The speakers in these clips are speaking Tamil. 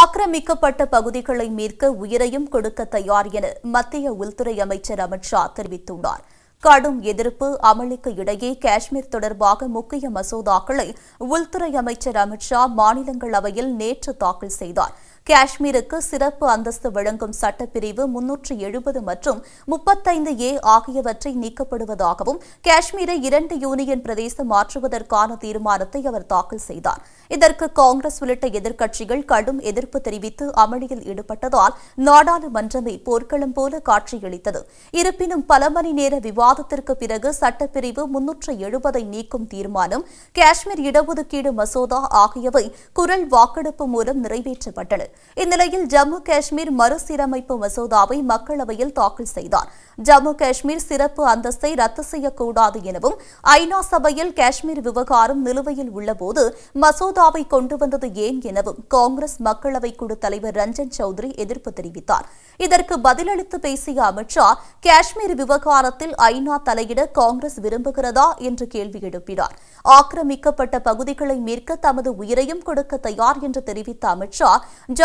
ஆக்கிரமிக்கப்பட்ட பகுதிகளை மீட்க உயிரையும் கொடுக்க தயார் என மத்திய உள்துறை அமைச்சர் அமித் ஷா தெரிவித்துள்ளார் கடும் எதிர்ப்பு அமளிக்கு இடையே காஷ்மீர் தொடர்பாக முக்கிய மசோதாக்களை உள்துறை அமைச்சர் அமித் ஷா மாநிலங்களவையில் நேற்று தாக்கல் செய்தார் காஷ்மீருக்கு சிறப்பு அந்தஸ்து வழங்கும் சட்டப்பிரிவு முன்னூற்று எழுபது மற்றும் முப்பத்தைந்து ஏ ஆகியவற்றை நீக்கப்படுவதாகவும் காஷ்மீரை இரண்டு யூனியன் பிரதேசம் மாற்றுவதற்கான தீர்மானத்தை அவர் தாக்கல் செய்தார் இதற்கு காங்கிரஸ் உள்ளிட்ட எதிர்க்கட்சிகள் கடும் எதிர்ப்பு தெரிவித்து அமளியில் ஈடுபட்டதால் நாடாளுமன்றமே போர்க்களம் போல காட்சியளித்தது இருப்பினும் பல மணி நேர விவாதத்திற்கு பிறகு சட்டப்பிரிவு முன்னூற்று எழுபதை நீக்கும் தீர்மானம் காஷ்மீர் இடஒதுக்கீடு மசோதா ஆகியவை குரல் வாக்கெடுப்பு மூலம் நிறைவேற்றப்பட்டன இந்நிலையில் ஜம்மு காஷ்மீர் மறுசீரமைப்பு மசோதாவை மக்களவையில் தாக்கல் செய்தார் ஜம்மு காஷ்மீர் சிறப்பு அந்தஸ்தை ரத்து செய்யக்கூடாது எனவும் ஐநா சபையில் காஷ்மீர் விவகாரம் நிலுவையில் உள்ளபோது மசோதாவை கொண்டு வந்தது ஏன் எனவும் காங்கிரஸ் மக்களவை குழு தலைவர் ரஞ்சன் சௌத்ரி எதிர்ப்பு தெரிவித்தார் இதற்கு பதிலளித்து பேசிய அமித்ஷா காஷ்மீர் விவகாரத்தில் ஐநா தலையிட காங்கிரஸ் விரும்புகிறதா என்று கேள்வி எழுப்பினார் ஆக்கிரமிக்கப்பட்ட பகுதிகளை மீட்க தமது உயிரையும் கொடுக்க தயார் என்று தெரிவித்த அமித்ஷா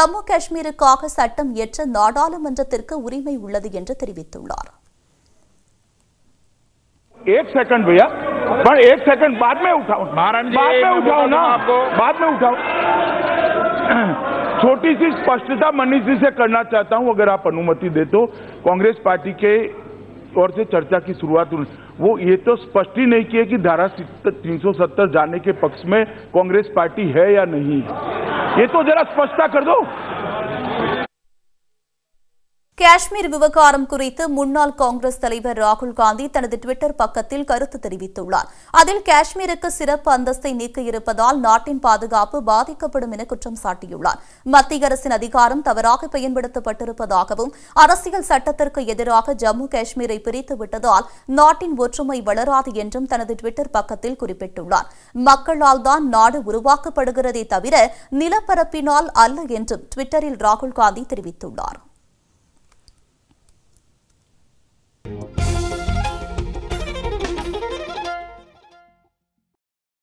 जम्मू काश्मीर सटम उम्मीद एक सेकंड भैया पर एक सेकंड बाद में उठाओ बाद में उठाओ ना आपको बाद में उठाओ छोटी सी स्पष्टता मनीष जी से करना चाहता हूं अगर आप अनुमति दे तो कांग्रेस पार्टी के और से चर्चा की शुरुआत वो ये तो स्पष्ट ही नहीं किया कि धारा तीन जाने के पक्ष में कांग्रेस पार्टी है या नहीं ये तो जरा स्पष्टता कर दो காஷ்மீர் விவகாரம் குறித்து முன்னாள் காங்கிரஸ் தலைவர் ராகுல் காந்தி தனது டுவிட்டர் பக்கத்தில் கருத்து தெரிவித்துள்ளார் அதில் காஷ்மீருக்கு சிறப்பு அந்தஸ்தை நீக்க இருப்பதால் நாட்டின் பாதுகாப்பு பாதிக்கப்படும் என குற்றம் சாட்டியுள்ளார் மத்திய அரசின் அதிகாரம் தவறாக பயன்படுத்தப்பட்டிருப்பதாகவும் அரசியல் சட்டத்திற்கு எதிராக ஜம்மு காஷ்மீரை பிரித்து விட்டதால் நாட்டின் ஒற்றுமை வளராது என்றும் தனது டுவிட்டர் பக்கத்தில் குறிப்பிட்டுள்ளார் மக்களால் தான் நாடு உருவாக்கப்படுகிறதே தவிர நிலப்பரப்பினால் அல்ல என்றும் டுவிட்டரில் ராகுல் காந்தி தெரிவித்துள்ளாா்